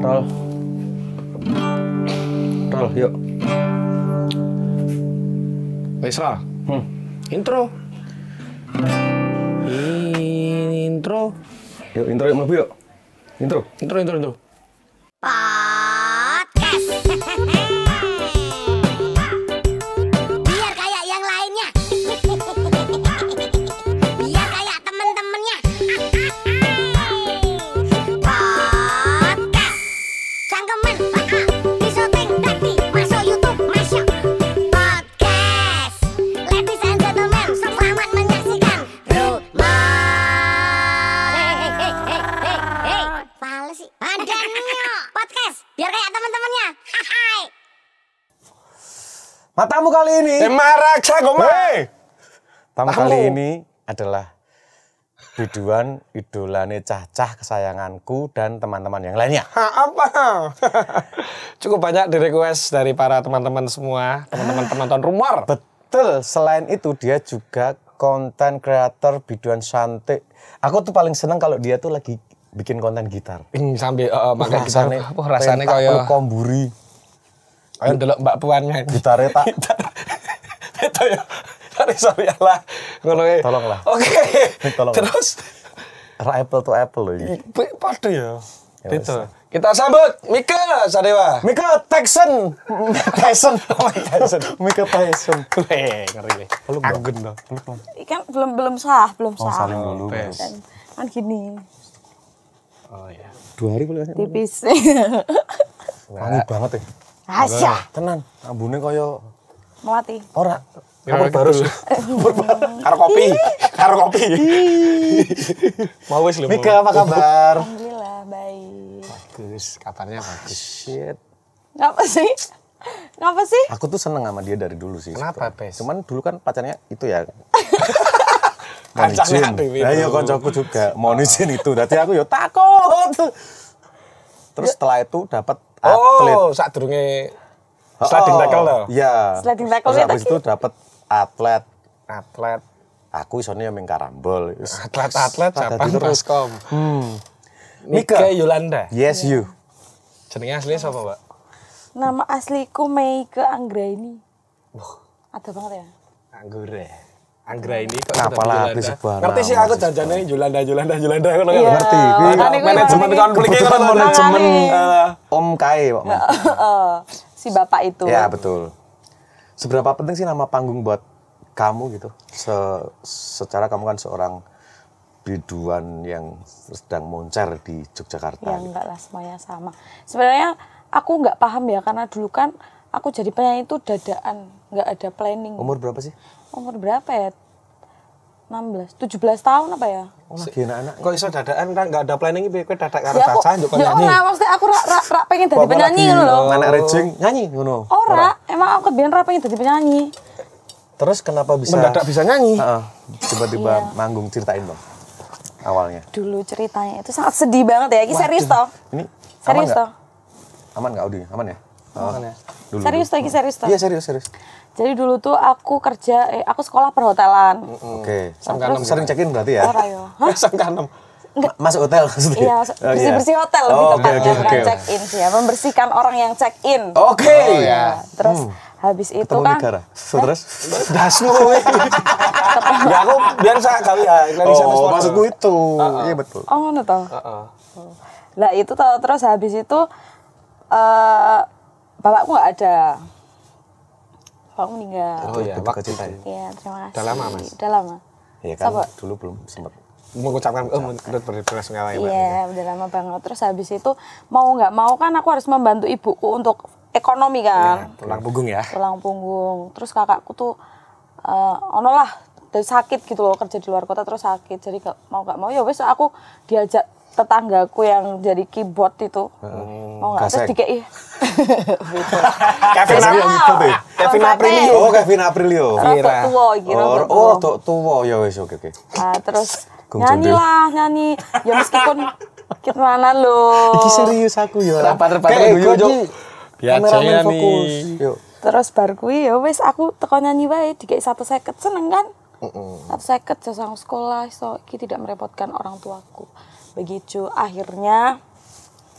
tol tol yuk Faisal hmm. intro intro yuk intro yuk melebu yuk intro intro intro intro kali ini. Tema raksa Tamu kali ini adalah biduan idolane cah-cah kesayanganku dan teman-teman yang lainnya. Ha, apa? Cukup banyak di request dari para teman-teman semua, teman-teman penonton rumor. Betul, selain itu dia juga konten kreator biduan santai. Aku tuh paling seneng kalau dia tuh lagi bikin konten gitar. Ini sambil uh, pakai gitar Kayak... rasane kaya komburi. Ayo delok Mbak Puannya. Gitare tak ya. Sorry, sorry lah. Ngono ya. Tolonglah. Oke. Okay. Terus ra apple to apple loh ini. Padu ya. ya Itu. Kita sambut Mika Sadewa. Mika Tyson. Tyson. Oh, iya, Tyson. Mika Tyson. Eh, ngeri nih. Belum Anggun dong. Ikan belum belum sah, belum oh, sah. Oh, saling dulu. Kan gini. Oh iya. Dua hari boleh. Tipis. Wangi banget ya. Asyah. Tenan, ambune kaya melati. Ora, apa baru Karo kopi. Karo kopi. Mau wis lho. Mika apa kabar? Alhamdulillah baik. Bagus, kabarnya bagus. Shit. Ngapa sih? Ngapa sih? Aku tuh seneng sama dia dari dulu sih. Kenapa, Pes? Cuman dulu kan pacarnya itu ya. Kancangnya Dewi. Nah, iya koncoku juga. Oh. Mau izin itu. Dadi aku ya takut. Terus ya. setelah itu dapat oh, atlet. Oh, saat durunge sliding tackle loh. Iya. Sliding tackle Terus habis itu dapat atlet atlet aku isone ya karambol atlet atlet siapa terus kom hmm. Mika Yolanda yes you jenenge asli siapa mbak nama asliku Meike Anggraini Wah. ada banget ya Anggure Anggra ini kok apa habis sebarang. Ngerti sih aku janjane Yolanda Yolanda Yolanda aku kan. Iya. Ngerti. Iya. Manajemen konflik kan manajemen eh, Om Kai, kok. Oh, si bapak itu. Ya betul seberapa penting sih nama panggung buat kamu gitu? Se secara kamu kan seorang biduan yang sedang moncer di Yogyakarta. Ya gitu. enggak lah semuanya sama. Sebenarnya aku nggak paham ya karena dulu kan aku jadi penyanyi itu dadaan, nggak ada planning. Umur berapa sih? Umur berapa ya? 16, 17 tahun apa ya? Oh, lagi anak-anak. Kok iso dadakan kan enggak ada planning iki kowe dadak karo ya, caca njuk nyanyi. Ya ora, mesti aku rak rak ra pengen dadi penyanyi ngono lho. Anak rejing nyanyi ngono. Ora, emang aku biyen rak pengen dadi penyanyi. Terus kenapa bisa mendadak bisa nyanyi? Tiba-tiba iya. manggung ceritain dong. Awalnya. Dulu ceritanya itu sangat sedih banget ya. Ini serius toh. Ini serius toh. Aman enggak audi Aman ya? Aman oh. ya. Dulu, serius toh, serius tuh. Iya, serius, serius. Jadi dulu tuh aku kerja, eh, aku sekolah perhotelan. Mm -hmm. Oke, okay. sampai enam sering ya? check-in berarti ya? Oh, yo. enam. Masuk hotel maksudnya? Iya, oh, iya, bersih-bersih hotel oh, lebih tepatnya, gitu okay, kan, okay, okay. check-in sih ya. Membersihkan orang yang check-in. Oke. Okay. Iya, oh, ya. Terus hmm. Habis itu Ketemu kan. Negara. So, eh? terus dasmu ya aku biar saya kali ya Oh, Oh, maksudku itu. Uh -uh. Iya betul. Oh, ngono toh. Uh Uh Nah itu tau, terus habis itu uh, bapakku nggak ada bapak meninggal. Oh iya, waktu itu. Iya, terima kasih. Udah lama, Mas? Udah lama. Iya kan, Sapa? dulu belum sempat mengucapkan oh menurut berprasangka ya iya, iya udah lama banget terus habis itu mau nggak mau kan aku harus membantu ibuku untuk ekonomi iya, kan ya, tulang punggung ya tulang punggung terus kakakku tuh uh, ono lah dari sakit gitu loh kerja di luar kota terus sakit jadi gak, mau nggak mau ya wes aku diajak tetanggaku yang jadi keyboard itu. Hmm, oh enggak, terus dikei. Iya. Kevin Aprilio gitu deh. Ya? Kevin Aprilio. Oh, Kevin Aprilio. Kira. tuwa iki, rotok tuwa. Oh, rotok oh, tuwo. ya wis oke oke. Nah, terus nyanyi lah, nyanyi. Ya meskipun kita mana lo. Iki serius aku ya. Rapat-rapat guyu yo. Biasanya nih. Terus bar kuwi ya wis aku teko nyanyi wae dikei 150 seneng kan? Heeh. 150 jasa sekolah iso iki tidak merepotkan orang tuaku begitu akhirnya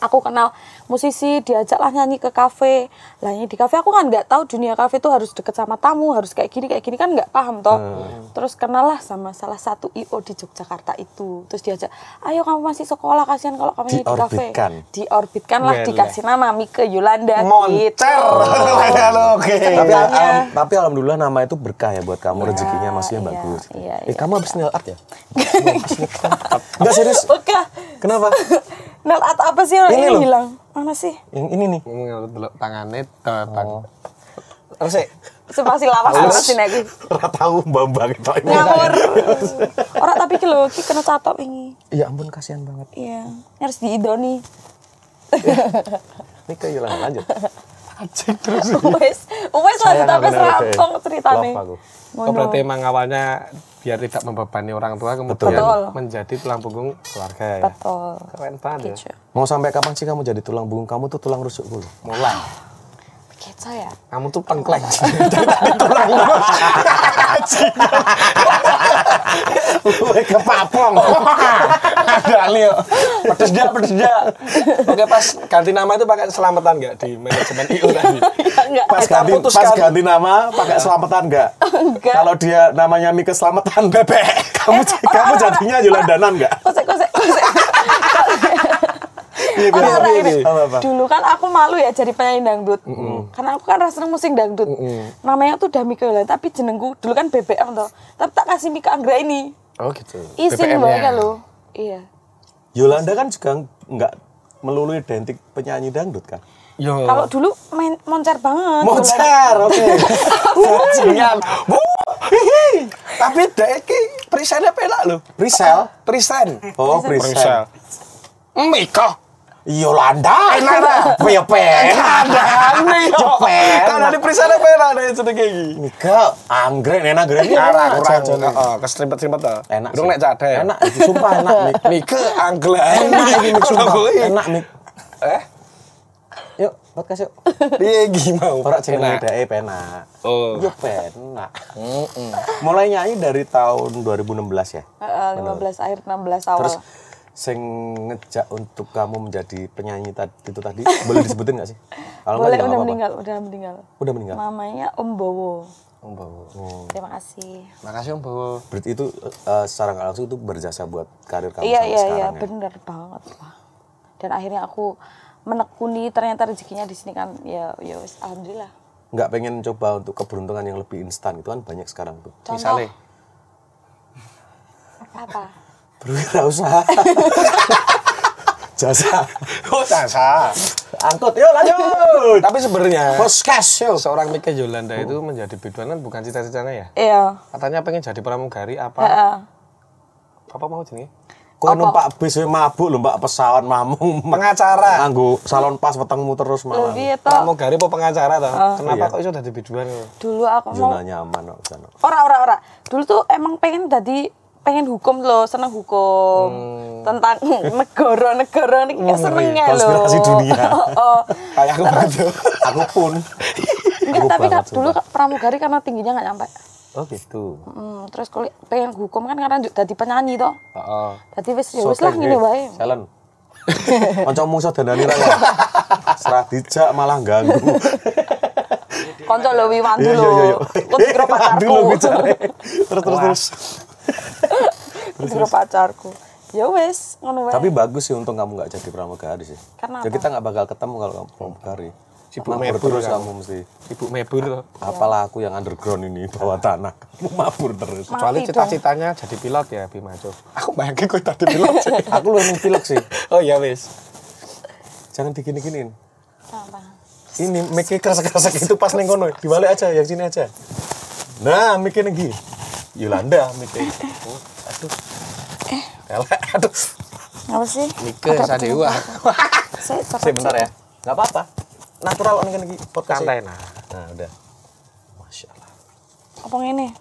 aku kenal musisi diajaklah nyanyi ke kafe lah di kafe aku kan nggak tahu dunia kafe itu harus deket sama tamu harus kayak gini kayak gini kan nggak paham toh hmm. terus kenal lah sama salah satu io di Yogyakarta itu terus diajak ayo kamu masih sekolah kasihan kalau kamu di kafe diorbitkan lah dikasih eh. nama Mika Yulanda Monter. gitu okay. tapi, al tapi alhamdulillah nama itu berkah ya buat kamu ya, rezekinya masih ya, bagus ya, eh ya, kamu habis ya. nail art ya nggak serius berkah kenapa Nel atau apa sih ini, ini hilang? Mana sih? Yang ini nih. Yang tangannya tangan. Oh. Resik. Sepasi lawas terus lagi. Ora tahu Bambang itu. Ngawur. Orang tapi ki lho, kena catok ini. Ya ampun kasihan banget. Iya, harus diidoni. Ini kehilangan lanjut. Cek terus. Wes, wes lanjut tapi serampung ceritanya. Oh berarti emang awalnya biar tidak membebani orang tua kemudian Betul. menjadi tulang punggung keluarga ya. Betul. Keren banget gitu. ya. Mau sampai kapan sih kamu jadi tulang punggung? Kamu tuh tulang rusuk dulu. mulai Kecoh ya? Kamu tuh pengkleng. Kurang lurus. Ke Kepapong. Ada Leo. Pedes dia, pedes dia. Oke pas ganti nama itu pakai selamatan gak di manajemen IU tadi? Enggak. Pas eh, ganti, pas ganti nama pakai selamatan gak? Enggak. Kalau dia namanya Mika Selamatan Bebek, kamu eh, kamu jadinya Yolandanan gak? Kosek, kosek, kosek oh, iya, ini. Dulu kan aku malu ya jadi penyanyi dangdut. Mm -hmm. Karena aku kan rasanya musik dangdut. Mm -hmm. Namanya tuh Mika Yolanda, tapi jenengku dulu kan BBM toh. Tapi tak kasih Mika Anggra ini. Oh gitu. Isin banget iya lo. Iya. Yolanda kan juga nggak melulu identik penyanyi dangdut kan? Yo. Kalau dulu main moncer banget. Moncer, oke. Bu. Tapi deki presentnya pelak loh. Presel, Prisen. Oh, Prisel. Mika. Yolanda, Enara, Jepang, Pena, Dani, Jepen, Karena di Prisana pernah, ada yang sudah kayak gini. Mika, anggrek, enak Anggrek, arah kurang, keserempet serempet lah. Enak, dong naik cadel. Enak, ya? sumpah enak. Mika, anggrek, enak, sumpah enak, Mika. Eh, yuk podcast yuk. Iya gimana? Orang cina dae pena. Oh. Iya pena. Mulai nyanyi dari tahun 2016 ya. 15 akhir 16 awal. Terus sing ngejak untuk kamu menjadi penyanyi tadi itu tadi boleh disebutin nggak sih? Kalau boleh, udah apa meninggal, udah meninggal. Udah meninggal. Namanya Om Bowo. Om Bowo. Hmm. Terima kasih. Makasih Om Bowo. Berarti itu uh, secara gak langsung itu berjasa buat karir kamu iya, sampai iya, sekarang. Iya, iya, benar banget lah. Dan akhirnya aku menekuni ternyata rezekinya di sini kan ya ya alhamdulillah. Nggak pengen coba untuk keberuntungan yang lebih instan itu kan banyak sekarang tuh. Contoh, Misalnya apa? berwirausaha jasa oh jasa angkut yuk lanjut tapi sebenarnya podcast yuk seorang Mika Yolanda itu oh. menjadi biduan bukan cita-citanya ya iya katanya pengen jadi pramugari apa iya apa mau jadi Kau numpak bis mabuk lho mbak pesawat mamung pengacara. anggu, salon pas wetengmu terus malah. Iya, pramugari apa pengacara ta? Kenapa iya. kok iso dadi biduan? Dulu aku mau nyaman kok orang Ora Dulu tuh emang pengen dadi pengen hukum loh, seneng hukum. Hmm. Tentang negara-negara nih kayak hmm, senengnya iya. loh. Konspirasi dunia. oh, Kayak aku banget. aku pun. Enggak, tapi kak, dulu pramugari karena tingginya nggak nyampe. Oh gitu. hmm, terus kalau pengen hukum kan karena jadi penyanyi toh. Heeh. Uh, Dadi wis ya wis lah ngene wae. Selen. Kancamu iso danani ra. Ya? Serah dijak malah ganggu. Kanca lebih mandul lo Kok dikira pacarku. Terus terus terus terus, terus. pacarku ya wes ngono Tapi bagus sih untung kamu nggak jadi pramugari sih. Karena ya kita nggak bakal ketemu kalau kamu pramugari. Sibuk mebur terus kan? kamu mesti. Sibuk mebur Apalah aku yang underground ini bawah nah. tanah. Kamu mabur terus. Kecuali cita-citanya jadi pilot ya Bima Aku bayangin kok tadi pilot sih. aku lu emang pilot sih. oh iya wes. Jangan digini-giniin. Ini mikir kresek-kresek itu pas nengkono. Dibalik aja, yang sini aja. Nah, mikir lagi. Yolanda mikir. Oh, aduh. Elek, aduh. Apa sih? Nike sadewa. Saya bentar ya. Enggak apa-apa. Natural ini ngene kan iki podcast. Santai nah. Nah, udah. Masya Allah. Apa ngene?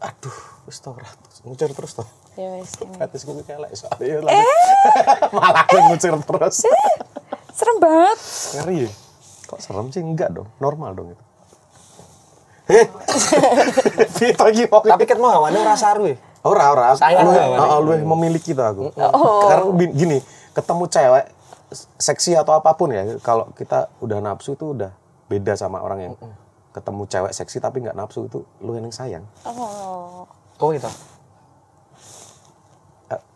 Aduh, wis tau ratus. Ngucur terus toh. Ya wis. Ratus ku kelek soalnya. Iya, eh. Malah eh. ngucur terus. Eh. Serem banget. Ngeri ya? Kok serem sih? Enggak dong. Normal dong itu. Tapi kan mau awalnya rasa aru ya? Ora ora, lu Sayang, oh, oh, memiliki tuh aku. Oh. Karena gini, ketemu cewek seksi atau apapun ya, kalau kita udah nafsu itu udah beda sama orang yang ketemu cewek seksi tapi nggak nafsu itu lu yang sayang. Oh. Oh gitu.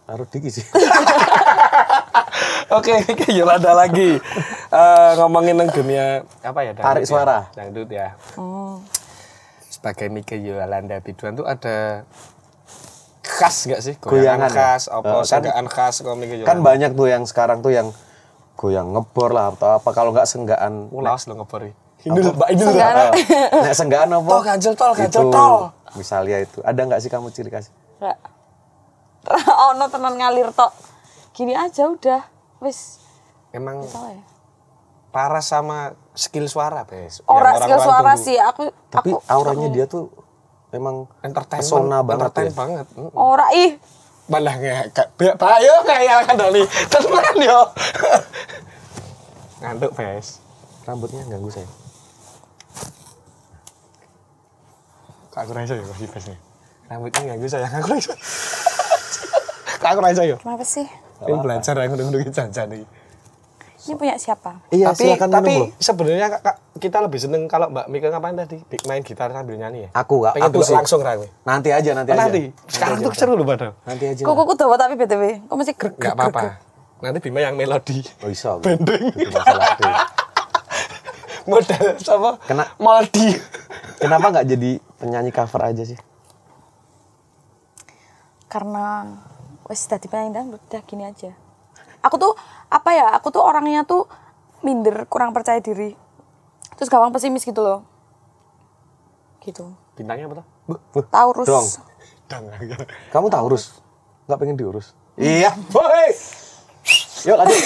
Harus dikit sih. Oke, okay, yuk ada lagi. Uh, ngomongin tentang dunia apa ya? Tarik suara. Ya, dangdut ya. Hmm. Oh. Sebagai Mika Yolanda Biduan tuh ada khas gak sih? Goyangan, ya? khas, apa uh, oh, senggaan kan, khas komik gitu. Kan banyak tuh yang sekarang tuh yang goyang ngebor lah atau apa kalau nggak senggaan. Ulas lo ngebor ini mbak ini tuh. Oh, nek senggaan apa? Tol ganjel tol ganjel tol. Misalnya itu, ada nggak sih kamu ciri khas? Enggak. oh no tenan ngalir tok. Gini aja udah, wis. Emang. Ya. Parah sama skill suara, Bes. Ora skill suara sih, aku Tapi auranya dia tuh memang entertain pesona banget entertain ya. banget mm ora ih malah nggak, pak yo kayak ya, kan doli, tenang yo. Ngantuk Fes. Rambutnya ganggu saya. Kak aku rasa ya si Fes nih. Ya? Rambutnya ganggu saya, aku rasa. Kak aku rasa yo. Ya? Kenapa sih? Ini belajar yang udah-udah jangan-jangan ini punya siapa? Iya, tapi, silakan Tapi sebenarnya kita lebih seneng kalau Mbak Mika ngapain tadi? Main gitar sambil nyanyi ya? Aku gak, Pengen aku sih. langsung Rami. Nanti aja, nanti, nanti. aja. Sekarang nanti tuh seru loh padahal. Nanti aja. Kuku kudu tapi BTW. Kok masih grek Gak apa-apa. Nanti Bima yang melodi. Oh iso. Bending. Modal sama Kena, Maldi. Kenapa gak jadi penyanyi cover aja sih? Karena wes tadi penyanyi dangdut udah gini aja aku tuh apa ya aku tuh orangnya tuh minder kurang percaya diri terus gampang pesimis gitu loh gitu bintangnya apa tuh Taurus dong kamu Taurus nggak pengen diurus iya boy yuk lanjut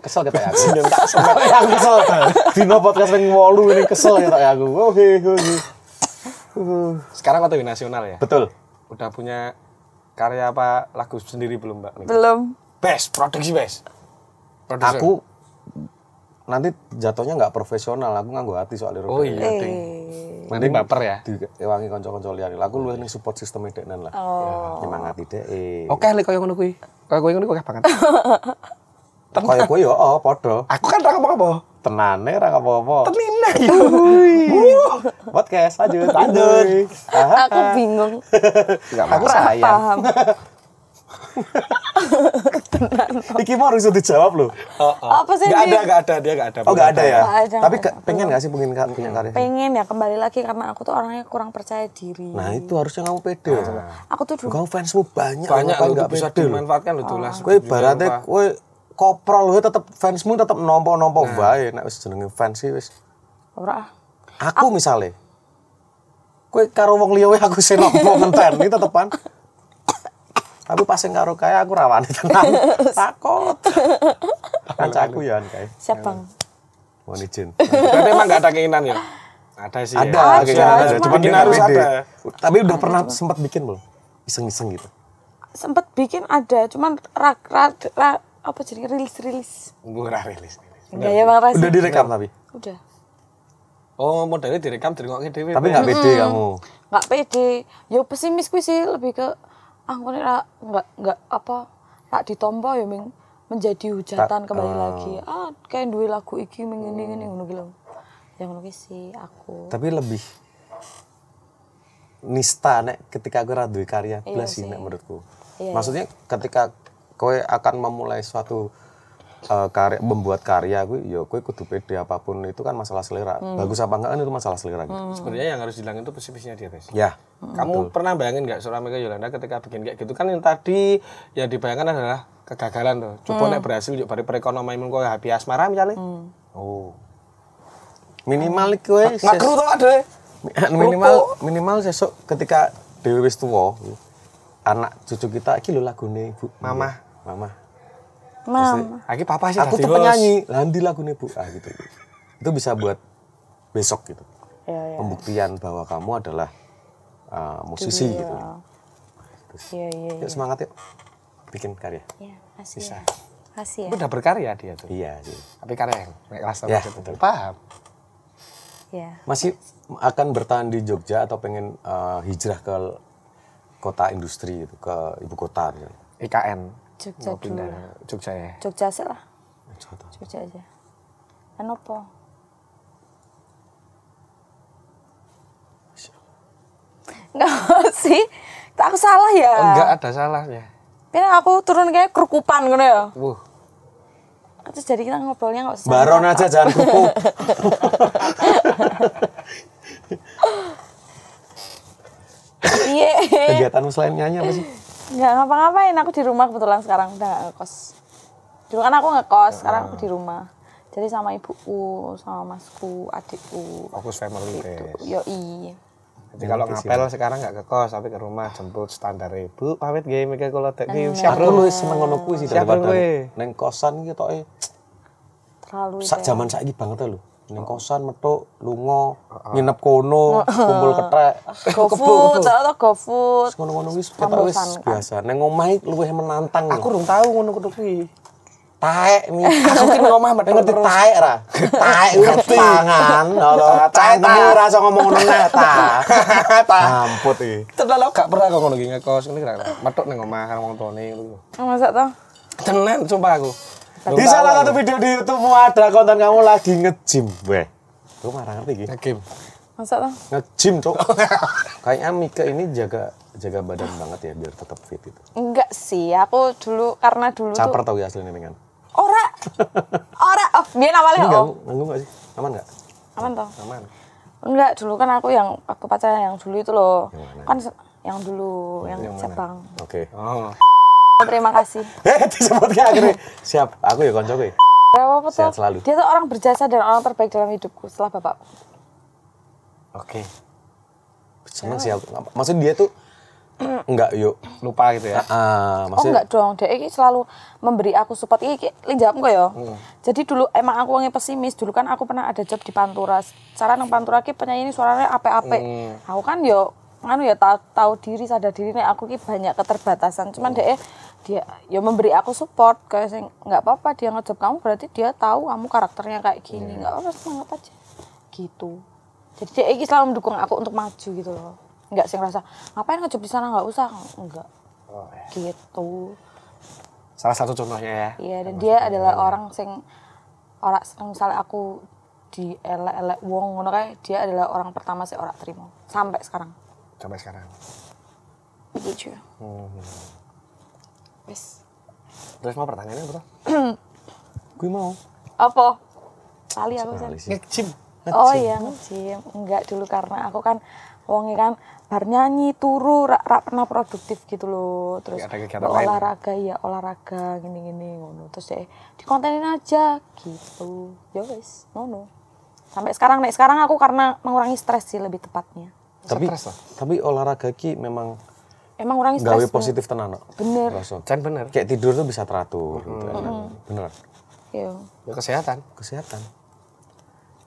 kesel kita ya bintang tak kesel yang kesel yang wolu ini kesel kita ya, ya aku oke oke sekarang kategori nasional ya betul udah punya karya apa lagu sendiri belum mbak? Belum. Best, produksi best. Producer. Aku nanti jatuhnya nggak profesional, aku nganggo hati soal soalnya Oh iya. Eh. Nanti baper ya. Diwangi kconco kconco liar. Aku lu ini support sistem itu e nan lah. Oh. Ya, Nyemangati deh. Oke, lihat koyo ngono kuwi. Koyo koyo ngono kuwi banget. yang koyo yo, oh, padha. Aku kan tak apa apa? tenane ra apa-apa. Tenine. buat podcast lanjut, lanjut. aku bingung. aku sayang. paham. Tenan. Iki mau harus dijawab loh. Oh, oh. Apa sih? Gak ada, gak ada dia gak ada. Oh gak ada ya. Gak ada, Tapi gak pengen gak sih pengen kan? karya? Pengen ya kembali lagi karena aku tuh orangnya kurang percaya diri. Nah itu harusnya kamu pede. Nah. Aku tuh dulu. Kamu fansmu banyak. Banyak nggak bisa dimanfaatkan lo tuh ah. lah. Kue baratnya kue koprol gue tetep fansmu tetep nompo-nompo nah. baik nak wis jenenge fans sih wis. Ora Aku, misalnya, misalnya kue karo wong liowe aku sih nompo ini tetepan. Tapi pas yang karo kae aku rawan, tenang. Takut. Aku ya kayak. Siap, Bang. Mohon izin. Tapi emang gak ada keinginan ya? Ada sih. Ya. Ada, ya. keinginan ada. Cuma kita harus ada. Tapi udah pernah sempat bikin belum? Iseng-iseng gitu. Sempat bikin ada, cuman rak rak, rak apa jadi ah, rilis rilis murah rilis enggak ya bang Rasi udah direkam tapi udah oh modelnya direkam direngoknya dewi tapi nggak pede kamu nggak pede ya pesimis gue sih lebih ke aku ah, nih nggak nggak apa tak ditompo ya ming menjadi hujatan kembali eh. lagi ah kayak duit lagu iki ming ini ini ngono gitu yang ngono sih aku tapi lebih nista nek ketika aku radui karya plus iya sih nek menurutku iya, iya. maksudnya ketika kowe akan memulai suatu uh, karya membuat karya gue yo ya kowe kudu pede apapun itu kan masalah selera hmm. bagus apa enggak kan itu masalah selera gitu. Hmm. sebenarnya yang harus dilangin itu pesimisnya dia guys ya hmm. kamu Betul. pernah bayangin nggak seorang Mega Yolanda ketika bikin kayak gitu kan yang tadi yang dibayangkan adalah kegagalan tuh coba hmm. naik berhasil yuk dari perekonomian kowe happy asmara misalnya hmm. oh minimal hmm. kue tuh ada minimal minimal sesuk ketika Dewi Wistuwo anak cucu kita iki lho lagune Mama mama mama aku papa sih. Aku tuh penyanyi. Landi lagu nih bu. Ah gitu, gitu. Itu bisa buat besok gitu. Ya, ya. Pembuktian bahwa kamu adalah uh, musisi Dulu. gitu. terus ya, Ya. Yuk iya. semangat yuk. Bikin karya. Iya. Kasih. Bisa. Kasih ya. ya. Udah berkarya dia tuh. Iya. Sih. Iya. Tapi karya yang naik kelas ya, gitu. betul. Paham. Iya. Masih akan bertahan di Jogja atau pengen uh, hijrah ke kota industri itu ke ibu kota gitu. IKN Jogja mau pindah dulu. Jogja ya Jogja ya? sih lah Jogja, oh, Jogja aja kan apa nggak sih tak aku salah ya oh, enggak ada salahnya Ini kan aku turun kayak kerukupan gitu ya Wuh. terus jadi kita ngobrolnya nggak usah baron aja jangan kuku. Iya. Kegiatanmu selain nyanyi apa sih? Nggak ngapa-ngapain, aku di rumah kebetulan sekarang udah kos. Dulu kan aku ngekos, sekarang aku di rumah. Jadi sama ibuku, sama masku, adikku. Fokus family gitu. Yo i. Jadi kalau ngapel sekarang nggak ke kos, tapi ke rumah jemput standar ibu. Pamit gaya mereka kalau tak gaya. Siapa lu seneng ngono kuwi sih daripada neng kosan gitu eh. Terlalu. Sak zaman gitu banget lu ning kosan metu lunga nginep kono kumpul ketrek gofood atau gofood ngono-ngono wis ketok wis kan? biasa nang omahe luwih menantang aku rung tau ngono kudu kuwi taek mi masukin omah metu ngerti taek ra taek ngerti tangan ngono taek temu ra iso ngomong ngono ta ta ampun iki Terlalu gak pernah kok ngono iki ngekos ngene ra metu ning omah karo wong tuane ngono masa to tenan sumpah aku di salah satu video di YouTube ada konten kamu lagi nge weh. tuh marah ngerti gitu. Nge-gym. Masa tuh? Nge-gym, Kayaknya Mika ini jaga jaga badan banget ya biar tetap fit itu. Enggak sih, aku dulu karena dulu Caper tuh... tau ya aslinya dengan. Ora. Ora. Oh, biar awalnya oh. nanggung enggak sih? Aman enggak? Aman toh. Aman. Enggak, dulu kan aku yang aku pacaran yang dulu itu loh. Kan yang dulu yang, yang Oke. Oh. Terima kasih. Eh, disebutnya akhirnya. Siap, aku ya koncoku ya. Apa Sehat selalu. Dia tuh orang berjasa dan orang terbaik dalam hidupku setelah bapak. Oke. Okay. Seneng ya. sih aku. Maksud dia tuh enggak yuk lupa gitu ya. Uh, Oh enggak dong, dia ini selalu memberi aku support. Iki lin jawab enggak ya? Hmm. Jadi dulu emang aku yang pesimis. Dulu kan aku pernah ada job di Pantura. Cara nang Pantura ki penyanyi ini suaranya ape-ape. Hmm. Aku kan yuk ya, anu ya tahu tahu diri sadar diri nih aku ki banyak keterbatasan. Cuman hmm. deh dia ya memberi aku support kayak saya nggak apa-apa dia ngejob kamu berarti dia tahu kamu karakternya kayak gini iya. nggak yeah. apa-apa semangat aja gitu jadi dia iki selalu mendukung aku untuk maju gitu loh nggak sih ngerasa ngapain ngejob di sana nggak usah nggak oh, yeah. gitu salah satu contohnya ya iya dan Maksudnya dia adalah orang sing orang sing misalnya aku di elek elek wong ngono kayak dia adalah orang pertama sih orang terima sampai sekarang sampai sekarang begitu hmm. Wis. Terus mau pertanyaannya bro? gue mau. Apa? Kali aku sih. Ngecim. oh iya ngecim. Enggak dulu karena aku kan wong kan bar nyanyi turu rak, rak pernah produktif gitu loh terus olahraga ya olahraga gini gini ngono terus ya di kontenin aja gitu ya guys ngono sampai sekarang naik sekarang aku karena mengurangi stres sih lebih tepatnya tapi tapi olahraga ki memang emang orang stres. Gawe positif tenan no. Bener. kan bener. Kayak tidur tuh bisa teratur hmm. gitu Hmm. Bener. Iya. Ya, kesehatan. Kesehatan.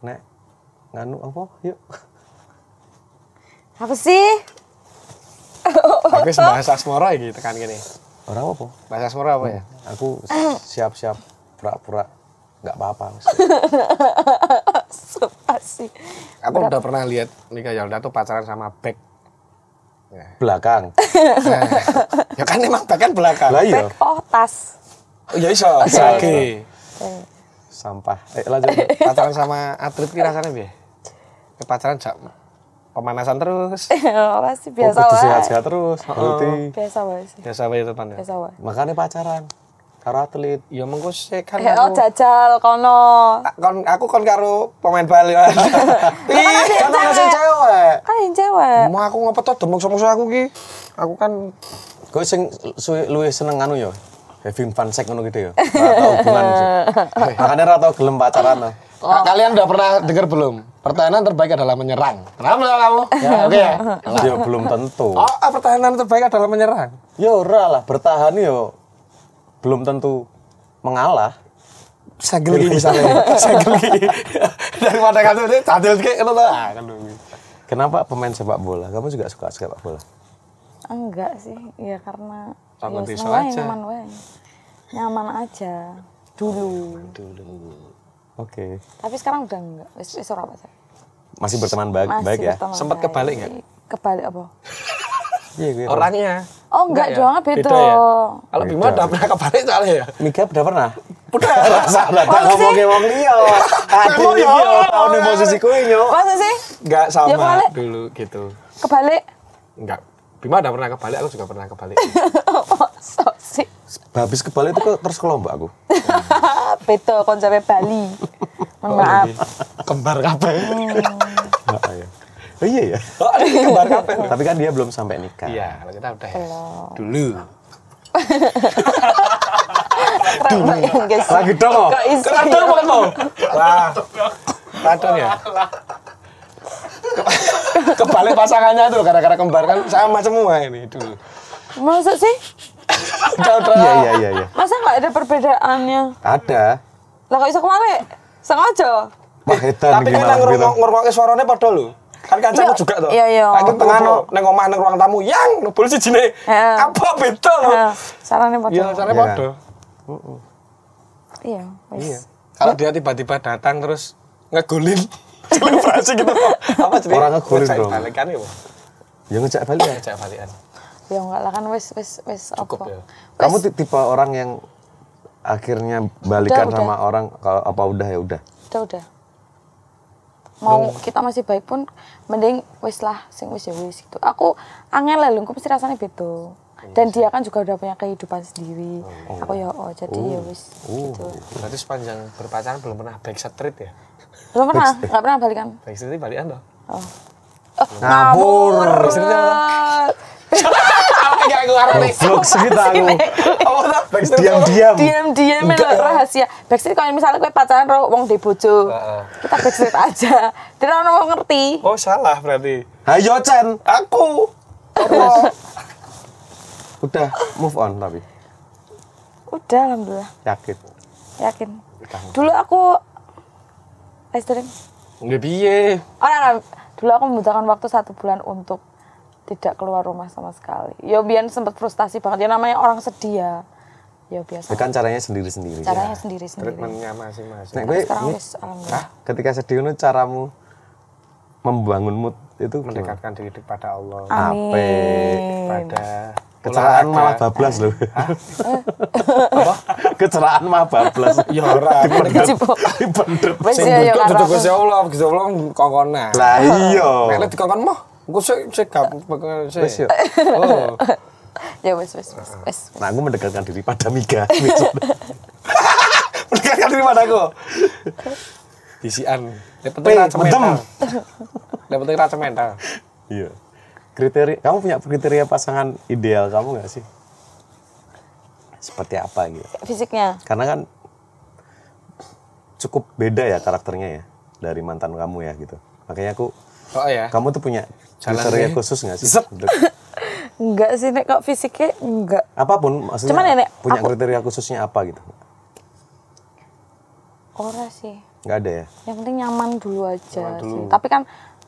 Nek nganu apa? Yuk. Apa sih? Tapi bahasa asmara gitu tekan gini. Orang apa? Bahasa asmara apa ya? Hmm. Aku siap-siap pura-pura nggak apa-apa. Aku udah pernah lihat Nika Yolda tuh pacaran sama back Nah. belakang. nah, ya kan emang bahkan belakang. Lah iya. Oh, tas. Oh, ya iso. Oke. Okay. okay. Sampah. Eh, lanjut. Pacaran sama atlet ki rasane piye? Pacaran jak pemanasan terus. Ora sih biasa oh, wae. sehat-sehat terus, berarti. Oh. Biasa wae sih. Biasa wae teman pandai. Ya? Biasa wae. makanya pacaran karo atlet. Ya mengko sik kan. Heeh, oh, jajal kono. Ah, aku kon karo pemain bal. Ih, kan, kan cewek. Mau aku ngapa to demok sama aku ki? Aku kan gue sing luwih seneng anu ya. Having fun sex ngono gitu ya. Atau hubungan. Makanya ra tau gelem pacaran. Oh. Kalian udah pernah dengar belum? Pertahanan terbaik adalah menyerang. Kenapa lah kamu? Ya, oke ya. Ya belum tentu. Oh, ah, pertahanan terbaik adalah menyerang. Ya ora lah, bertahan yo belum tentu mengalah. Sagel misalnya. Sagel Daripada kamu ini cadel kayak ngono ta. Ah, kan Kenapa pemain sepak bola? Kamu juga suka sepak bola? Enggak sih, ya karena Takut ya, aja. nyaman wae. Nyaman aja. Dulu. Dulu. Oke. Okay. Tapi sekarang udah enggak. Wis wis ora apa Masih berteman baik, Masih baik ya. Sempat kebalik enggak? Kebalik apa? Iya, gitu. Orangnya. Oh enggak, enggak ya? beda. beda ya? Kalau Bima udah pernah ke Bali soalnya ya? Mika udah pernah? Udah. Rasa udah tak ngomong ke wong liya. Aku iki tau nih posisi ku yo. Masa sih? Enggak sama ya, dulu gitu. Kebalik? Enggak. Bima udah pernah ke Bali, aku juga pernah kebalik. Masa oh, sih? Habis Bali itu terus ke Lombok aku. Beto konsepnya Bali. Oh, iya. maaf. Kembar kabeh. Hmm. Oh iya ya. kembar kapan? Tapi kan dia belum sampai nikah. Iya, kalau kita udah Hello. Dulu. Dulu. Lagi dong. Lagi dong banget mau. Lah. Kadang ya. Kebalik pasangannya tuh karena gara kembar kan sama semua ini dulu. maksud sih? Chandra. Iya, iya iya iya. Masa enggak ada perbedaannya? Ada. Lah kok bisa kemalek? Sengaja. Wah, Tapi kita ngurungok suarane suaranya pada lu kan kancaku iya. juga tuh iya iya aku tengah no, neng omah neng ruang tamu yang nubul si jine iya. apa beda no sarane bodoh. iya sarane podo iya iya. iya kalau dia tiba-tiba datang terus ngegulin celebrasi gitu apa jadi orang ngegulin Ngecek balikan ya ya, ya ngecek balikan. ya ngejak balikan ya enggak lah kan wes wes wes cukup ya kamu tipe orang yang akhirnya balikan udah, sama udah. orang kalau apa udah ya udah udah udah mau kita masih baik pun mending wis lah sing wis ya wis gitu aku angel lah lungkup mesti rasanya betul oh, dan iya. dia kan juga udah punya kehidupan sendiri oh. Iya. aku ya oh jadi ya oh. ya wis oh. gitu oh. berarti sepanjang berpacaran belum pernah street ya belum pernah nggak pernah balikan street balikan dong oh. Oh, ngabur. ngabur karo goblok sih aku. Oh, diam Diam-diam. Diam-diam eh. rahasia. Backstreet kalau misalnya kowe pacaran karo wong di bojo. Kita backstreet aja. Tidak ono wong ngerti. Oh, salah berarti. Ayo iya, Chen, aku. Udah move on tapi. Udah alhamdulillah. Yakin. Yakin. Dulu aku Listening. Nggih Oh Ora, nah, nah. dulu aku membutuhkan waktu satu bulan untuk tidak keluar rumah sama sekali. Ya Bian sempat frustasi banget. Ya namanya orang sedih ya. Ya biasa. Kan caranya sendiri-sendiri. Ya. Caranya sendiri-sendiri. Ya. Treatmentnya masing-masing. Nah, sekarang wis alhamdulillah. Ketika sedih itu caramu membangun mood itu mendekatkan diri kepada Allah. Amin. Ape, pada kecerahan malah bablas loh. Apa? Kecelakaan malah bablas. Ya ora. Dibendut. Sing ya, duduk ya, Gusti Allah, Gusti Allah kongkon. Lah iya. Nek dikongkon mah Engko sik sik gabung bagaimana sik. Oh. Ya wes wes wes. Nah, aku mendekatkan diri pada Mika. mendekatkan diri padaku. Isian. Ya penting ra cemental. Ya penting ra Iya. Kriteria kamu punya kriteria pasangan ideal kamu gak sih? Seperti apa gitu? Fisiknya. Karena kan cukup beda ya karakternya ya dari mantan kamu ya gitu. Makanya aku Oh ya. Kamu tuh punya Kriteria ya. khusus nggak sih? enggak sih nek kok fisiknya enggak. Apapun maksudnya. Cuman nenek ya, punya aku, kriteria khususnya apa gitu? Ora sih. Enggak ada ya. Yang penting nyaman dulu aja. Nyaman dulu. Sih. Tapi kan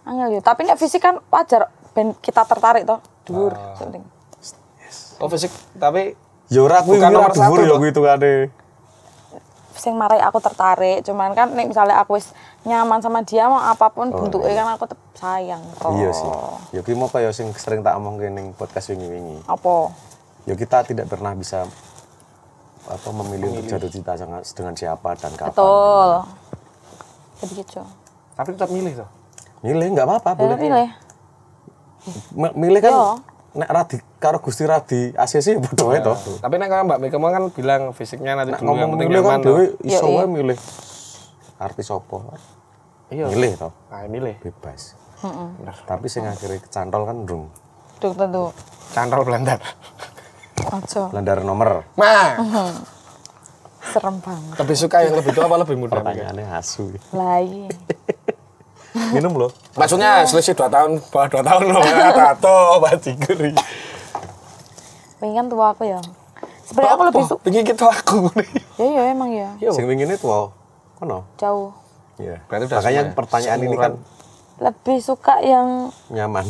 angel ya. Tapi nek fisik kan wajar ben kita tertarik toh. Dur, uh, ah. penting. Yes. Oh fisik tapi Yora aku bukan nomor dhuwur ya gitu kan eh sing marai aku tertarik cuman kan nih misalnya aku wis nyaman sama dia mau apapun oh, bentuknya kan aku tetap sayang kok iya sih ya mau kayak sing sering tak omong ning podcast wingi-wingi apa ya kita tidak pernah bisa apa memilih, memilih. untuk jatuh cinta dengan siapa dan kapan betul gitu tapi tetap milih tuh milih nggak apa-apa boleh milih milih kan Yo nek radi karo Gusti Radi ACC ya bodoh itu. Iya. Tapi nek Mbak Mika kan bilang fisiknya nanti dulu yang penting kan nyaman. Kan dhewe iya, iso iya. wae milih. Artis sapa Iya. Milih to. Ah, milih. Bebas. Heeh. Tapi sing akhirnya kecantol kan ndung. duk tentu. Cantol blender Aja. blender nomor. Ma. Mm-hmm. Serem banget. Lebih suka yang lebih tua apa lebih muda? Pertanyaannya asu. Lah iya minum loh. Maksudnya oh. selisih dua tahun, bawah dua tahun loh. Tato, obat Pengen tua aku ya. Sebenarnya aku lebih suka. Pengen kita gitu aku. nih ya iya emang ya. Sing itu tua. Kono. Jauh. ya Berarti udah Makanya semuanya. pertanyaan ini kan lebih suka yang nyaman.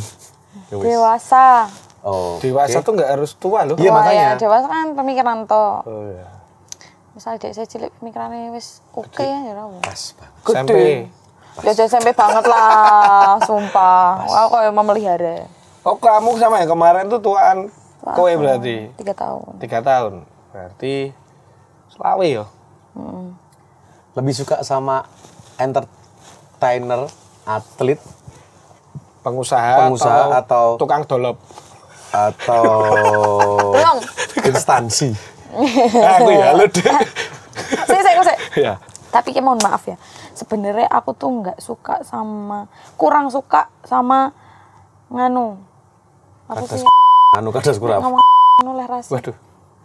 Ya, dewasa. Oh. Dewasa okay. tuh nggak harus tua loh. Iya oh, makanya. Ya, dewasa kan pemikiran to. Oh iya. Misal dek saya cilik pemikirannya wis oke okay ya, ya ya. Pas banget. Sampai Jajan sampai banget lah, sumpah. Pas. Aku kayak memelihara. Oh kamu sama yang kemarin tuh tuan, kowe berarti? Tiga tahun. Tiga tahun, berarti selawe yo. Hmm. Lebih suka sama entertainer, atlet, pengusaha, pengusaha atau, atau tukang dolop atau instansi. aku ya lu deh. Saya saya saya. Ya. Tapi mohon maaf ya sebenarnya aku tuh nggak suka sama kurang suka sama nganu apa sih anu kadas kurang ngomong anu leh ras waduh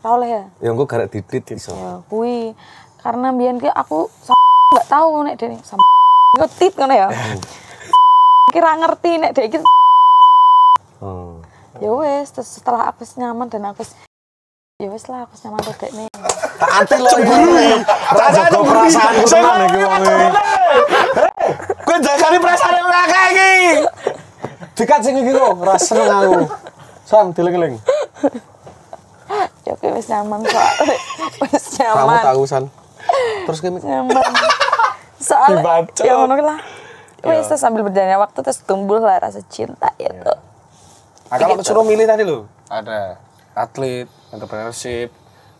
tau leh ya ya gue kaya titit iso ya kui karena biar aku nggak tahu nek dene sama ngetit kan ya hmm. kira ngerti nek dek gitu oh. ya wes setelah aku nyaman dan aku ya wis lah aku sama dedek nih tak anti lo ya. cemburu rasa kau perasaan ku tenan iki wong iki kowe dasari perasaan yang akeh iki dekat sing iki kok gitu, ora seneng aku sang dileng-eling ya kowe wis nyaman kok wis nyaman kamu tahu san terus kowe nyaman soalnya Dibaca. ya ngono lah ya. wis terus sambil berjalannya waktu terus tumbuh lah rasa cinta itu ya nah, kalau gitu. suruh milih tadi lo ada atlet, entrepreneurship,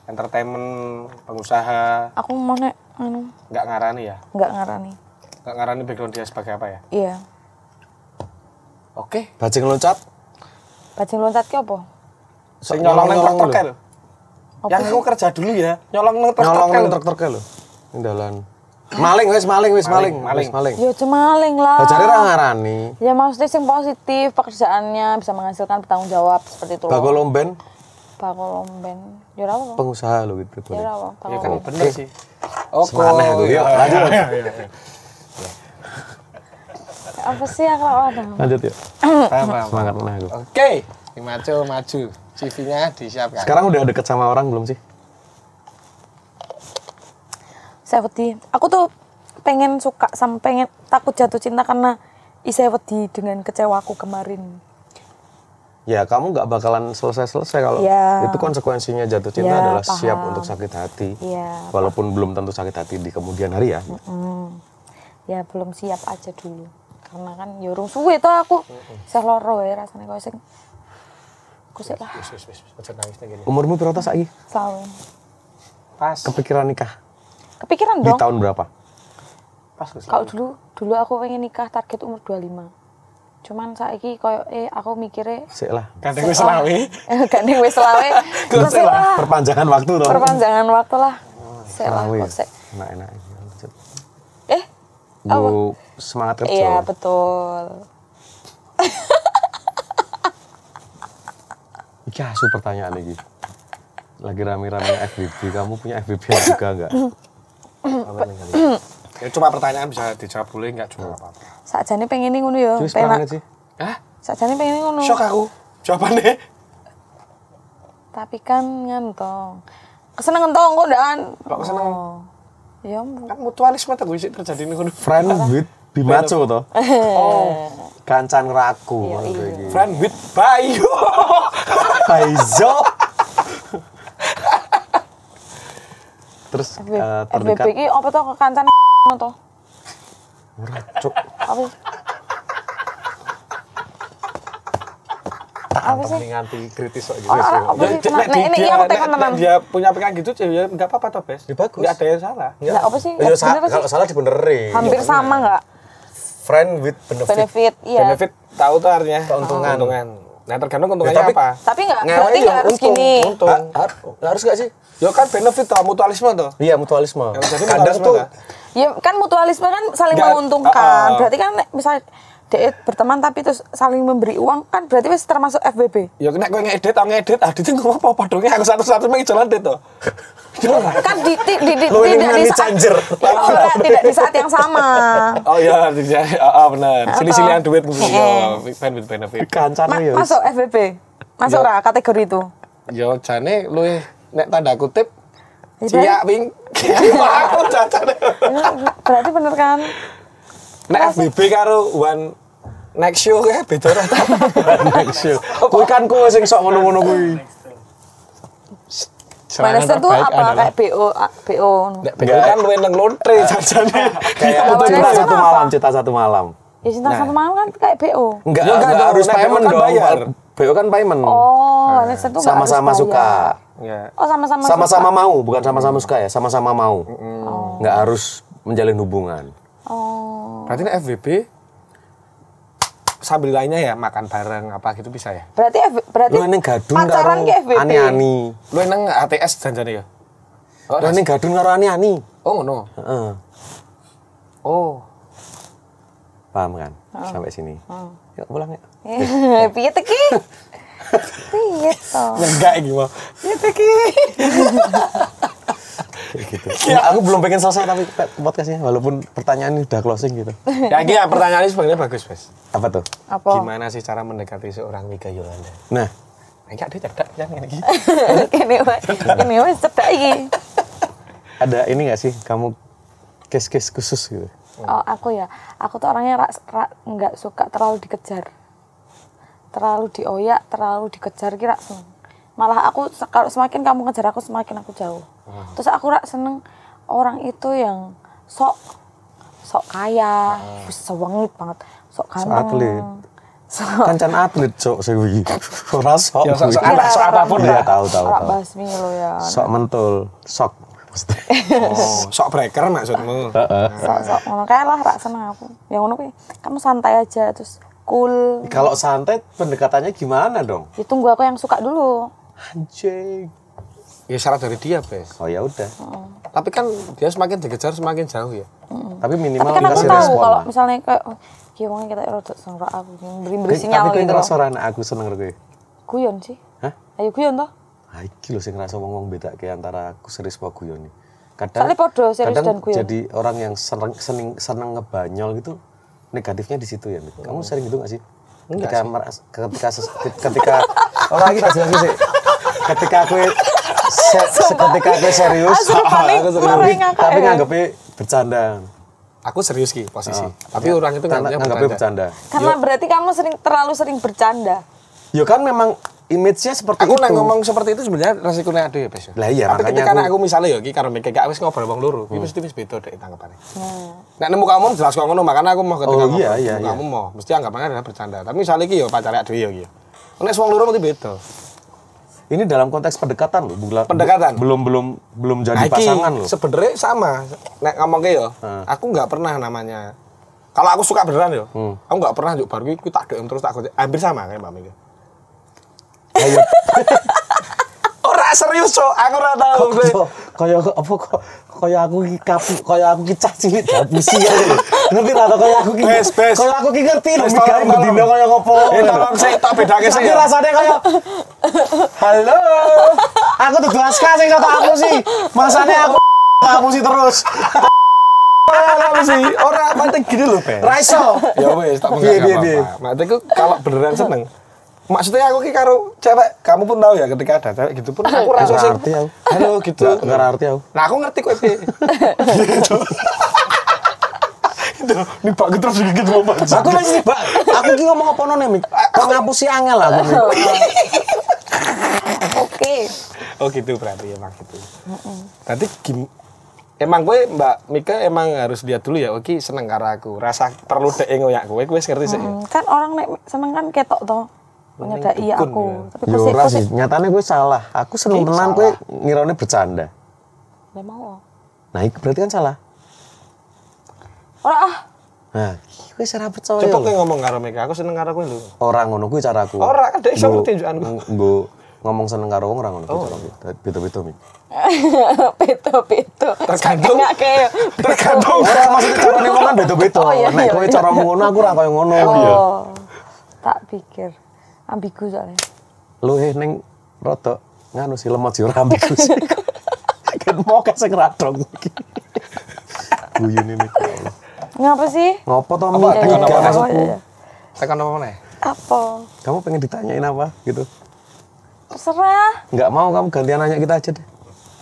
entertainment, pengusaha. Aku mau nek anu? Enggak ngarani ya? Enggak ngarani. Enggak ngarani background dia sebagai apa ya? Iya. Oke. Okay. Bajing loncat? Bajing loncat ki apa? So, nyolong nang truk terkel. Yang aku kerja dulu ya, nyolong nang truk terkel. Nyolong nang truk terkel lho. Ning dalan. Maling wis maling wis maling maling. maling. Ya maling lah. Bajare ra ngarani. Ya maksudnya sing positif pekerjaannya bisa menghasilkan bertanggung jawab seperti itu. Bagolomben? apa kalau band? Juara apa? Pengusaha lo gitu. Juara apa? Ya kan oh, bener sih. Oh, Semanah gue. Yuk, ya, lanjut. Ya, ya, ya. apa sih yang lo ada? Lanjut ya. Semangat lah gue. Oke, okay. maju, maju. CV-nya disiapkan. Sekarang udah deket sama orang belum sih? saya peti Aku tuh pengen suka sama pengen takut jatuh cinta karena saya peti dengan kecewaku kemarin ya kamu nggak bakalan selesai-selesai kalau ya. itu konsekuensinya jatuh cinta ya, adalah paham. siap untuk sakit hati. Ya, Walaupun paham. belum tentu sakit hati di kemudian hari ya. Ya belum siap aja dulu. Karena kan yurung ya suwe itu aku. Mm Saya loro ya rasanya kau sing. Aku sih lah. Umurmu berapa lagi? tahun Pas. Kepikiran nikah. Kepikiran dong. Di tahun berapa? Pas Kalau dulu dulu aku pengen nikah target umur 25 cuman saiki koyo eh aku mikirnya sik lah gandeng wis selawe gandeng wis selawe perpanjangan waktu dong perpanjangan waktu lah oh, sik lah enak enak eh apa semangat kerja iya betul Iki asu pertanyaan lagi. Lagi rame-rame FBB, kamu punya FBB juga enggak? cuma pertanyaan bisa dijawab boleh enggak cuma apa-apa saat jani pengen ngono ya. Serius banget sih. Hah? Saat jani pengen ngono. Shock aku. Jawabannya. Tapi kan ngantong. Kesenengan tong kok udah kan. Kok keseneng. Oh. Ya, kan mutualisme tuh sih terjadi ini nih Friend with Bimaco to. oh, kancan raku. Iya, iya. Friend with Bayu. Baizo. Terus uh, terdekat. FBB apa tuh kancan ngono tuh? Meracuk. Apa? apa sih? Nanti kritis kok gitu. Oh, apa, sih? Nah, ini iya aku tekan teman. Dia punya pikiran gitu ya enggak apa-apa toh, Bes. Ya bagus. Enggak ada yang salah. Enggak apa sih? Ya, kalau salah dibenerin. Hampir iya, sama enggak? Friend with benefit. Benefit, iya. Benefit tahu tuh artinya keuntungan. Keuntungan. Nah tergantung untungnya ya, tapi, apa. Tapi nggak berarti ya nggak harus untung, gini. Untung. Ha, har harus nggak sih? Ya kan benefit tuh mutualisme tuh. Iya mutualisme. Ya, jadi mutualisme Kadang tuh. Ya kan mutualisme kan saling gak, menguntungkan. Uh, uh. Berarti kan misalnya dia berteman tapi terus saling memberi uang kan berarti wis termasuk FBB. Ya nek kowe ngedit tau ngedit ah itu ngomong apa padonge aku satu-satu pengen jalan dit to. kan di, di, di, di tidak di saat tidak di saat yang sama. Oh iya tidak ah, oh, ah, benar. Sini-sinian duit gitu ya benefit benefit. Kancane yo. Masuk FBB. Masuk ora kategori itu. Ya jane luwe nek tanda kutip Iya, wing. aku cacane. Berarti bener kan? Nek FBB karo one next show ya, beda ora next show kuwi kan kuwi sing sok ngono-ngono kuwi Barista tuh apa kayak BO BO Nek BO kan luwe nang lontre nah, jajane. Kayak satu malam, cerita satu malam. Ya cinta nah. satu malam kan kayak BO. Enggak, enggak, enggak harus kan payment dong. Bayar. BO kan payment. Oh, nah. tuh. Iya. Oh, sama-sama suka. Yeah. Oh, sama-sama Sama-sama mau, bukan sama-sama suka ya, sama-sama mau. Mm. Oh. Enggak harus menjalin hubungan. Oh. Berarti ini FWB sambil lainnya ya makan bareng apa gitu bisa ya. Berarti berarti lu eneng gadun karo ani-ani. Lu eneng ATS janjane ya. Oh, lu eneng gadun karo ani-ani. Oh ngono. Uh. Oh. Paham kan? Oh. Sampai sini. Oh. Yuk pulang yuk. Eh, piye teki? Piye to? Enggak iki mau. Piye teki? gitu. Ya. Aku belum pengen selesai tapi buat podcastnya walaupun pertanyaan ini udah closing gitu. Ya ini ya, pertanyaan ini sebenarnya bagus mas. Apa tuh? Apa? Gimana sih cara mendekati seorang Mika Yolanda? Nah. Enggak dia cerdak yang ini. Ini, wae. ini, wae cerdak iki. Ada ini gak sih kamu kes-kes khusus gitu? Oh aku ya, aku tuh orangnya nggak suka terlalu dikejar, terlalu dioyak, terlalu dikejar kira seneng malah aku kalau semakin kamu ngejar aku semakin aku jauh hmm. terus aku rak seneng orang itu yang sok sok kaya hmm. sewangit banget sok ganteng so atlet so, kancan atlet sok sewi. iki ora sok ya sok, sok, iya, sok apapun ya tahu tahu sok basmi lo ya sok mentul sok oh, sok breaker maksudmu sok sok ngono kae lah rak seneng aku ya ngono kuwi kamu santai aja terus cool kalau santai pendekatannya gimana dong ya tunggu aku yang suka dulu anjing ya syarat dari dia bes oh ya udah oh. tapi kan dia semakin dikejar semakin jauh ya mm. tapi minimal tapi kan aku kalau misalnya kayak oh, ya mungkin kita erodot sama aku beri beri sinyal tapi gitu tapi anak aku seneng gue guyon sih Hah? ayo guyon toh ayo ah, iki lho ngerasa wong-wong beda kayak antara aku serius apa guyon nih. Kadang, podo, serius kadang dan guyon. jadi orang yang seneng, seneng, seneng ngebanyol gitu, negatifnya di situ ya. Kamu sering gitu gak sih? Enggak ketika sih. ketika ketika orang kita jelasin sih ketika aku se ketika aku serius, aku serius. tapi ya. nganggepnya bercanda aku serius ki posisi. Oh, tapi ya. orang itu nggak bercanda. bercanda. Karena Yo. berarti kamu sering terlalu sering bercanda. yo kan memang image-nya seperti aku itu. Aku ngomong seperti itu sebenarnya resiko nek ade ya besok. Ya? Lah iya Tapi ketika aku, aku misalnya ya ki karo mikir gak wis ngobrol wong loro, hmm. mesti wis beda dek tanggapane. Hmm. Nek nemu kamu jelas kok ngono makanya aku mau ketika oh, iya, iya, iya. kamu mau mesti anggapannya adalah bercanda. Tapi misalnya ki ya pacare ade ya ki. Nek wong loro mesti beda. Ini dalam konteks pendekatan loh, bukan pendekatan. Belum belum belum jadi nah, pasangan loh. Sebenarnya sama. Nek ngomong ke yo, hmm. aku nggak pernah namanya. Kalau aku suka beneran yo, hmm. aku nggak pernah juk baru aku tak yang terus tak hampir sama kayak Mbak Mega. Pak serius cok, aku ora tahu gue. Kaya apa kok kaya aku ki kapi, kaya aku ki cah cilik busi ya. Ngerti ra kaya aku ki. Kaya aku ki ngerti lho gawe bendina kaya ngopo. Eh tolong sik tak bedake sik. Tapi ya. rasane kaya Halo. Aku tuh gelas kasih kata aku sih. masanya aku kamu sih terus. Malam sih, orang mantek gini loh, Pe. Raiso. Ya wes, tak mengerti apa-apa. Mati kalau beneran seneng, maksudnya aku ki karo cewek kamu pun tahu ya ketika ada cewek gitu pun aku rasa sih ngerti aku halo gitu enggak ngerti aku nah aku ngerti kowe piye gitu. itu nih pak terus gigit mau baca aku lagi nih pak aku ki ngomong apa none mik kok si angel lah aku oke oh gitu berarti emang gitu nanti gim Emang gue Mbak Mika emang harus lihat dulu ya, oke oh, seneng karena aku. Rasa perlu deh ngoyak gue, gue ngerti sih. Hmm, kan orang nek seneng kan ketok toh iya aku. Ya. Tapi Yo aku sih, nyatane kowe salah. Aku seneng tenan kowe ngirone bercanda. Lah mau. Nah, itu berarti kan salah. Ora ah. Nah, kowe ora percaya. Coba kowe ngomong karo mereka, aku seneng karo gue lho. orang ngono kuwi caraku. Ora, kan dek iso tunjukanku. gue ngomong seneng karo wong ora ngono oh. betul-betul mi. Beda-beda. Tergantung. Tergantung. Ora maksudnya carane wong kan beda-beda. Oh, iya. Nek kowe cara ngono aku ora ngono. Oh. Iya. Tak pikir ambigu soalnya eh neng rotok nganu sih lemot sih orang ambigu sih kan mau kasih ngeratong. guyon ini ya ngapa sih ngopo tuh? apa, tekan apa, apa, oh, iya, iya. tekan apa mana apa kamu pengen ditanyain apa gitu terserah nggak mau kamu gantian nanya kita aja deh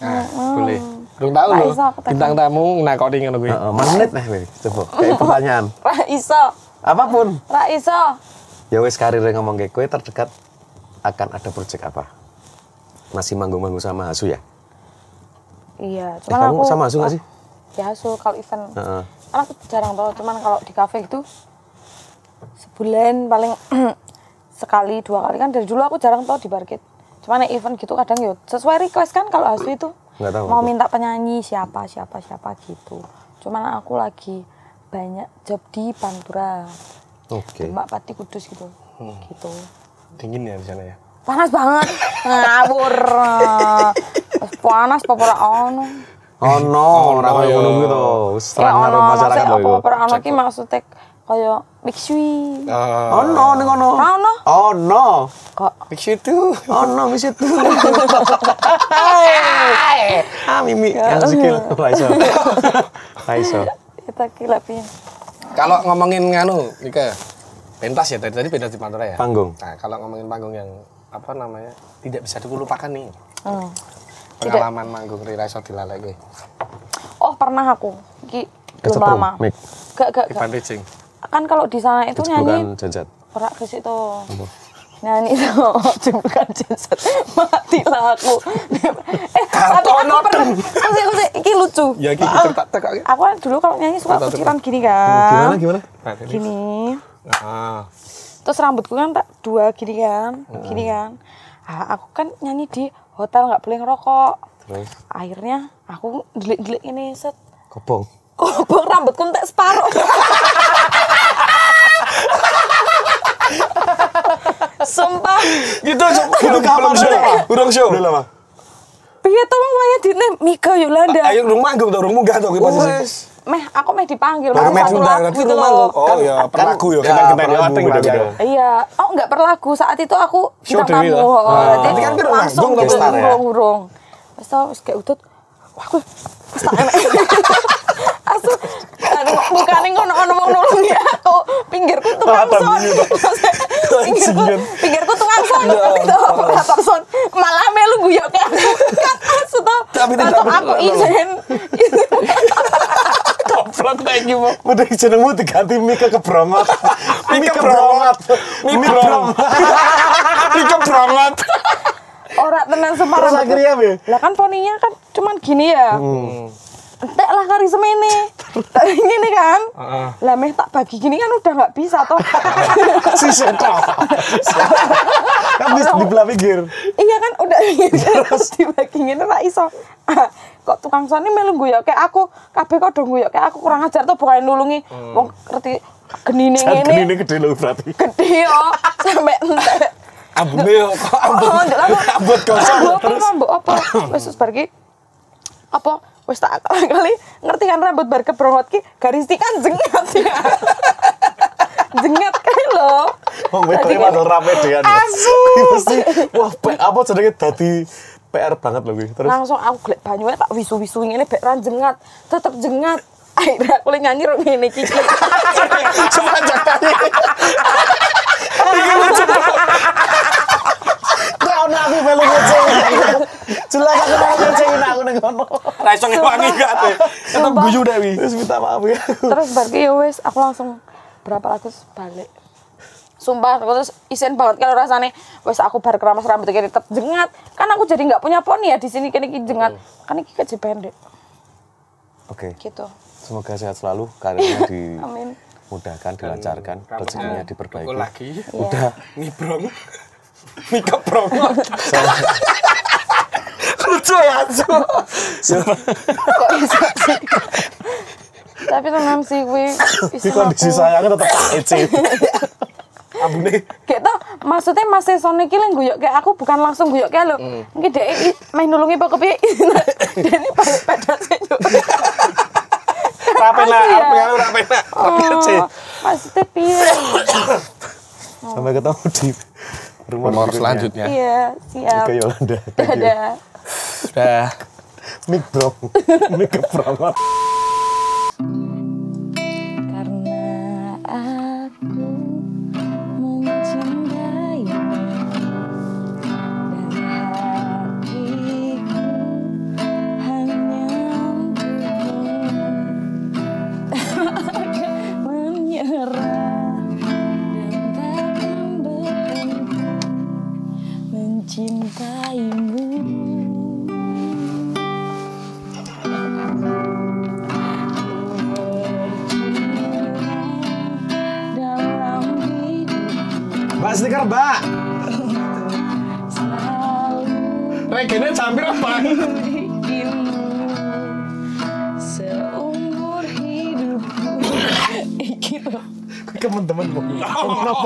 nah, boleh belum tahu loh bintang tamu nakoni ngono kuwi heeh menit nih. coba kayak eh, pertanyaan ra iso apapun ra iso ya wes karirnya ngomong kayak gue terdekat akan ada project apa masih manggung-manggung sama Hasu ya iya eh, cuman eh, aku, sama Hasu nggak oh, sih ya Hasu, kalau event uh-uh. Karena aku jarang tau. cuman kalau di kafe itu sebulan paling sekali dua kali kan dari dulu aku jarang tau di market cuman event gitu kadang yuk ya, sesuai request kan kalau Hasu itu Nggak tahu mau aku. minta penyanyi siapa siapa siapa gitu cuman aku lagi banyak job di Pantura okay. Mbak Pati Kudus gitu hmm. gitu dingin ya di sana ya panas banget ngabur panas pokoknya ono ono ora koyo ngono kuwi to wis terang karo masyarakat lho iku ora ono ki maksude koyo Mixui. Ono ning ono. ono. Ono. Kok Mixui itu. Ono Mixui itu. Ah mimi yang sikil Raiso. Raiso. Kita kilapin kalau ngomongin nganu, Nika, pentas ya tadi tadi pentas di Pantura ya. Panggung. Nah, kalau ngomongin panggung yang apa namanya tidak bisa dilupakan nih. Hmm. Pengalaman tidak. manggung Rira Iso di gue. Oh, pernah aku. Ki belum lama. Mik. Gak gak gak. Kan kalau di sana itu nyanyi. Bukan jajat. Perak ke situ nyanyi sama Jum Jenset lah aku eh tapi aku pernah aku aku ini lucu ya iki ah, cerita tekak ya. aku kan dulu kalau nyanyi suka kuciran gini kan gimana gimana nah, gini ah. terus rambutku kan tak dua gini kan gini kan ah, aku kan nyanyi di hotel nggak boleh ngerokok terus akhirnya aku delik-delik ini set Kopong. Kopong rambutku tak separuh Sumpah. Gitu sok kapan show? udang show. Udah lama. Piye tolong wae nih, Mika Yolanda. Ayo rumah manggung to rung munggah to ki posisi. Meh, aku meh dipanggil. Aku meh diundang, nanti gitu manggung. Oh iya, pernah aku ya, kan- ya, ya kan kita kemarin lagu beda-beda. Iya, oh enggak pernah aku saat itu aku kita tamu. Oh, ah. Jadi kan kan langsung gitu, ngurung-ngurung. Pas tau, kayak utut, wah aku, pas tak su Bukan yang ngono ngono mau nolong ya aku pinggirku tuh son pinggirku pinggirku tukang son itu operator son malah melu ya guyok ya? kan asu tuh tapi tidak aku izin goblok lagi mau. udah jenengmu diganti Mika Bromat. Mika Bromat. Mika Bromat. Mika Bromat. Orang tenang semarang. Terus akhirnya Lah kan poninya kan cuman gini ya. Hmm entek lah kari semene ini nih kan uh-uh. lah meh tak bagi gini kan udah nggak bisa toh si suka kan di belah pinggir iya kan udah terus dibagi gini lah iso ah, kok tukang sone melu guyok kayak aku kabeh kok do guyok kayak aku kurang ajar tuh bukan nulungi hmm. wong hmm. ngerti genine ngene genine gede lho berarti gede yo sampe entek ambune yo kok oh, ambune. ambut kosong terus ambut apa wis pergi apa Wes tak kali ngerti kan rambut bar keprongot ki garis kan jengat ya. jengat kan lo. Wong wedok iki padha rame dhean. Asu. Mesti wah apa jenenge dadi PR banget lho Terus langsung aku golek banyu, tak wisu-wisu ngene bek ra jengat, tetep jengat. Akhirnya aku nyanyi rok ngene iki. Sepanjang tadi. Iki lucu Kau nak aku melu ngecengin. Jelas aku melu ngecengin aku ning kono. Raisong yang gak tuh. Itu guyu Dewi. Terus minta maaf ya. Terus berarti ya wes aku langsung berapa ratus balik. Sumpah aku terus isen banget kalau rasanya wes aku bar keramas rambut kayak tetep jengat. Kan aku jadi nggak punya poni ya di sini kan kini kini jengat. Kan ini kecil pendek. Oke. Okay. Gitu. Semoga sehat selalu karirnya di Amin mudahkan dilancarkan rezekinya iya. diperbaiki lagi iya. udah ya. ngibrong mikap brong Acu ya Tapi tenang sih gue. Di kondisi sayangnya tetap Abu nih. Kayak tau, maksudnya Mas Sesone ini yang guyok kayak aku bukan langsung guyok kayak lo. Hmm. Mungkin dhek main nulungi apa kepiye? Dhek ini balik pedot sik. Rapena, aku rapena. Oh, maksudnya piye? Sampai ketemu di rumah, rumah selanjutnya. Iya, siap. Oke, Yolanda. Dadah. Udah. Mik bro. Mik bro.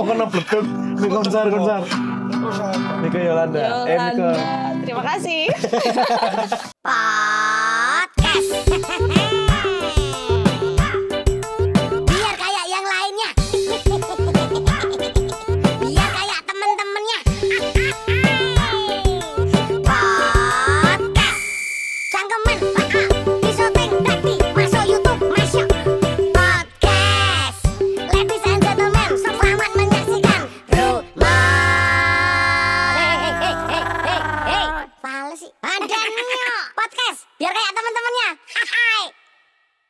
Kok kena bledek Nih konser konser ke Yolanda. Yolanda. Eh, Mika. Terima kasih.